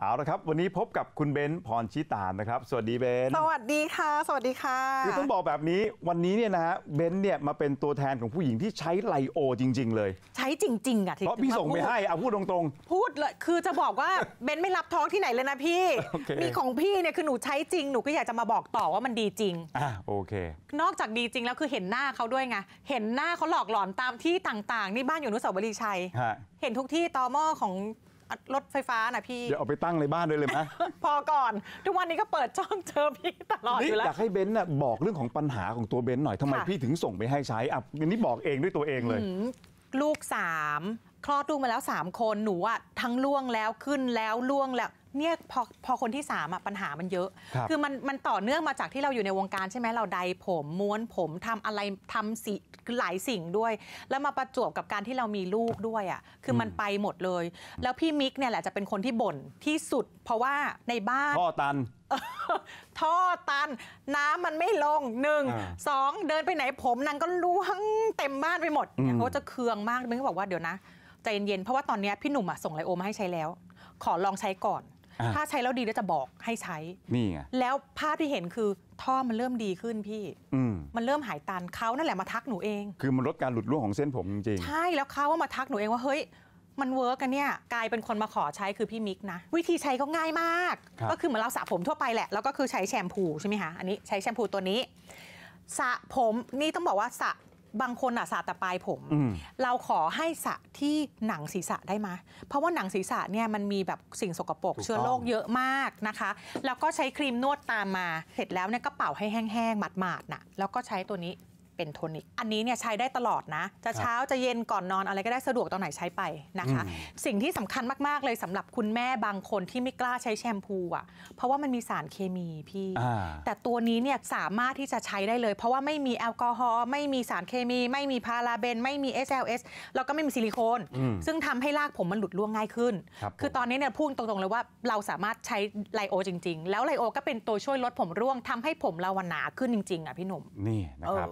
เอาละครับวันนี้พบกับคุณเบนซ์พรชิตานนะครับ สวัสดีเบนซ์สวัสดีค่ะสวัสดีค่ะคือต้องบอกแบบนี้วันนี้เนี่ยนะฮะเบนซ์เนี่ยมาเป็นตัวแทนของผู้หญิงที่ใช้ไลโอจริง ๆ เลย ใช้จริงๆอ่ะที่เพราะพี่ส่งไปให้เอาพูดตรงๆพูดเลยคือจะบอกว่าเบนซ์ไม่รับท้องที่ไหนเลยนะพี่ มีของพี่เนี่ยคือหนูใช้จริงหนูก็อยากจะมาบอกต่อว่ามันดีจริงอ่ะโอเค นอกจากดีจริงแล้วคือเห็นหน้าเขาด้วยไงเห็นหน้าเขาหลอกหลอนตามที่ต่างๆนี่บ้านอยู่นุสาวรีย์ชัยเห็นทุกที่ตอมอของรถไฟฟ้านะพี่ เดี๋ยวเอาไปตั้งในบ้านด้วยเลยไหมพอก่อน ทุกวันนี้ก็เปิดช่องเจอพี่ตลอดอยู่แล้วอยากให้เบนซ์น่ะบอกเรื่องของปัญหาของตัวเบนซ์หน่อยทำไมพี่ถึงส่งไปให้ใช้ อ่ะอันนี้บอกเองด้วยตัวเองเลย ลูกสามคลอดลูกมาแล้วสามคนหนูอะทั้งล่วงแล้วขึ้นแล้วล่วงแล้วเนี่ยพอพอคนที่สามอะปัญหามันเยอะ คือมันมันต่อเนื่องมาจากที่เราอยู่ในวงการใช่ไหมเราใดผมม้วนผมทำอะไรทำสิหลายสิ่งด้วย แล้วมาประจวบ กับการที่เรามีลูกด้วยอะ่ะคือมันไปหมดเลย แล้วพี่มิกเนี่ยแหละจะเป็นคนที่บ่นที่สุดเพราะว่าในบ้านพ่อตันท่อตัน น้ำมันไม่ลงหนึ่งสองเดินไปไหนผมนางก็ล้วงเต็มบ้านไปหมดเขาจะเคืองมากมึงก็บอกว่าเดี๋ยวนะใจเย็นๆเพราะว่าตอนนี้พี่หนุ่มส่งไลโอมาให้ใช้แล้ว ขอลองใช้ก่อนถ้าใช้แล้วดีแล้วจะบอกให้ใช้ นี่ไง แล้วภาพที่เห็นคือท่อมันเริ่มดีขึ้นพี่มันเริ่มหายตันเขานั่นแหละมาทักหนูเอง คือมันลดการหลุดร่วงของเส้นผมจริง ใช่แล้วเขาว่ามาทักหนูเองว่าเฮ้ยมันเวิร์กกันเนี่ย กลายเป็นคนมาขอใช้คือพี่มิกนะวิธีใช้ก็ง่ายมาก ก็คือเหมือนเราสระผมทั่วไปแหละ แล้วก็คือใช้แชมพูใช่ไหมคะอันนี้ใช้แชมพูตัวนี้สระผมนี่ต้องบอกว่าสระบางคนอะสระแต่ปลายผม เราขอให้สระที่หนังศีรษะได้ไหมเพราะว่าหนังศีรษะเนี่ยมันมีแบบสิ่งสกปรกเชื้อโรคเยอะมากนะคะ แล้วก็ใช้ครีมนวดตามมา เสร็จแล้วเนี่ยก็เป่าให้แห้งๆหมาดๆนะแล้วก็ใช้ตัวนี้เป็นโทนิกอันนี้เนี่ยใช้ได้ตลอดนะจะเช้าจะเย็นก่อนนอนอะไรก็ได้สะดวกตอนไหนใช้ไปนะคะ สิ่งที่สำคัญมากๆ เลย สำหรับคุณแม่บางคนที่ไม่กล้าใช้แชมพูอ่ะ เพราะว่ามันมีสารเคมีพี่ แต่ตัวนี้เนี่ยสามารถที่จะใช้ได้เลย เพราะว่าไม่มีแอลกอฮอล์ไม่มีสารเคมี ไม่มีพาราเบน ไม่มี SLS แล้วก็ไม่มีซิลิโคนซึ่งทำให้รากผมมันหลุดร่วงง่ายขึ้นคคือตอนนี้เนี่ยพูดตรงๆเลยว่าเราสามารถใช้ไลโอจริง ๆแล้วไลโอก็เป็นตัวช่วยลดผมร่วงทำให้ผมเราหนาขึ้นจริงๆอ่ะพี่หนุ่มนี่นะครับ